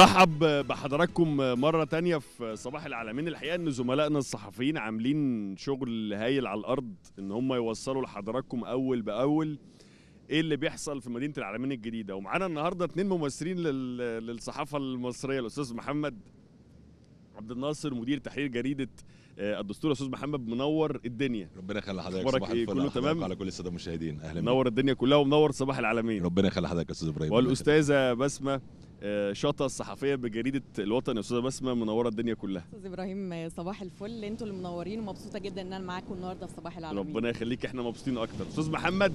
رحب بحضراتكم مرة تانية في صباح العالمين الحقيقة ان زملائنا الصحفيين عاملين شغل هايل على الارض ان هم يوصلوا لحضراتكم اول باول ايه اللي بيحصل في مدينة العالمين الجديدة ومعانا النهاردة اتنين ممثلين للصحافة المصرية الاستاذ محمد عبد الناصر مدير تحرير جريدة آه، الدستور استاذ محمد منور الدنيا ربنا يخلي حضرتك صباح إيه؟ الفل كله تمام على كل الساده المشاهدين اهلا منور الدنيا كلها ومنور صباح العالمين ربنا يخلي حضرتك يا استاذ ابراهيم والاستاذه بسمه آه، شاطه الصحفيه بجريده الوطن استاذه بسمه منوره الدنيا كلها استاذ ابراهيم صباح الفل انتوا اللي منورين ومبسوطه جدا ان انا معاكم النهارده في صباح العالمين ربنا يخليك احنا مبسوطين اكتر استاذ محمد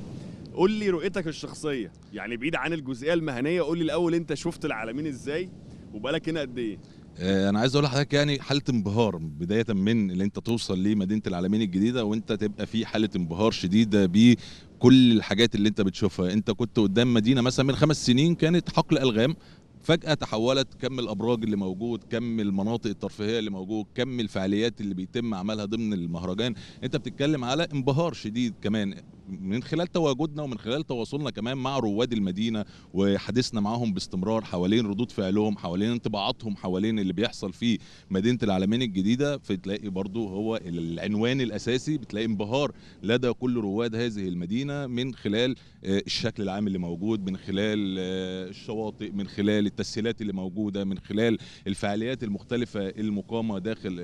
قول لي رؤيتك الشخصيه يعني بعيد عن الجزئيه المهنيه قول لي الاول انت شفت العالمين ازاي وبقالك هنا قد ايه آه، انا عايز اقول لحضرتك يعني حاله انبهار بدايه من اللي انت توصل لمدينه العالمين الجديده وانت تبقى في حاله انبهار شديده ب كل الحاجات اللي انت بتشوفها انت كنت قدام مدينه مثلا من خمس سنين كانت حقل الغام فجأة تحولت كم الأبراج اللي موجود كم المناطق الترفيهية اللي موجود كم الفعاليات اللي بيتم عملها ضمن المهرجان أنت بتتكلم على انبهار شديد كمان من خلال تواجدنا ومن خلال تواصلنا كمان مع رواد المدينه وحديثنا معاهم باستمرار حوالين ردود فعلهم حوالين انطباعاتهم حوالين اللي بيحصل في مدينه العالمين الجديده فتلاقي برضو هو العنوان الاساسي بتلاقي انبهار لدى كل رواد هذه المدينه من خلال آه، الشكل العام اللي موجود من خلال آه، الشواطئ من خلال التسهيلات اللي موجوده من خلال الفعاليات المختلفه المقامه داخل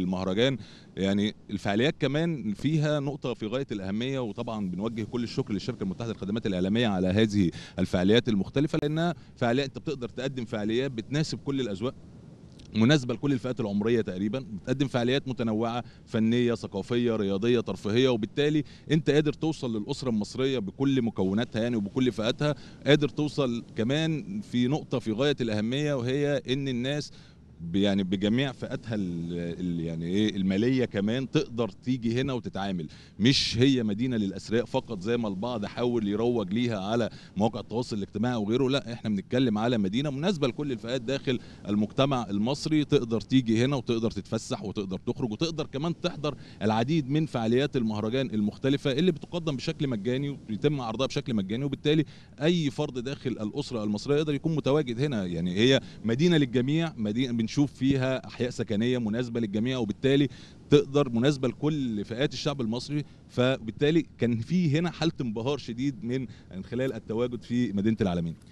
المهرجان يعني الفعاليات كمان فيها نقطه في غايه الاهميه وطبعا بنوجه كل الشكر للشركه المتحده للخدمات الاعلاميه على هذه الفعاليات المختلفه لانها فعاليات انت بتقدر تقدم فعاليات بتناسب كل الاذواق مناسبة لكل الفئات العمرية تقريبا بتقدم فعاليات متنوعة فنية ثقافية رياضية ترفيهية وبالتالي انت قادر توصل للأسرة المصرية بكل مكوناتها يعني وبكل فئاتها قادر توصل كمان في نقطة في غاية الأهمية وهي ان الناس يعني بجميع فئاتها يعني ايه الماليه كمان تقدر تيجي هنا وتتعامل مش هي مدينه للاسرياء فقط زي ما البعض حاول يروج ليها على مواقع التواصل الاجتماعي وغيره لا احنا بنتكلم على مدينه مناسبه لكل الفئات داخل المجتمع المصري تقدر تيجي هنا وتقدر تتفسح وتقدر تخرج وتقدر كمان تحضر العديد من فعاليات المهرجان المختلفه اللي بتقدم بشكل مجاني وبيتم عرضها بشكل مجاني وبالتالي اي فرد داخل الاسره المصريه يقدر يكون متواجد هنا يعني هي مدينه للجميع مدينه ونشوف فيها احياء سكنيه مناسبه للجميع وبالتالي تقدر مناسبه لكل فئات الشعب المصري فبالتالي كان في هنا حاله انبهار شديد من خلال التواجد في مدينه العالمين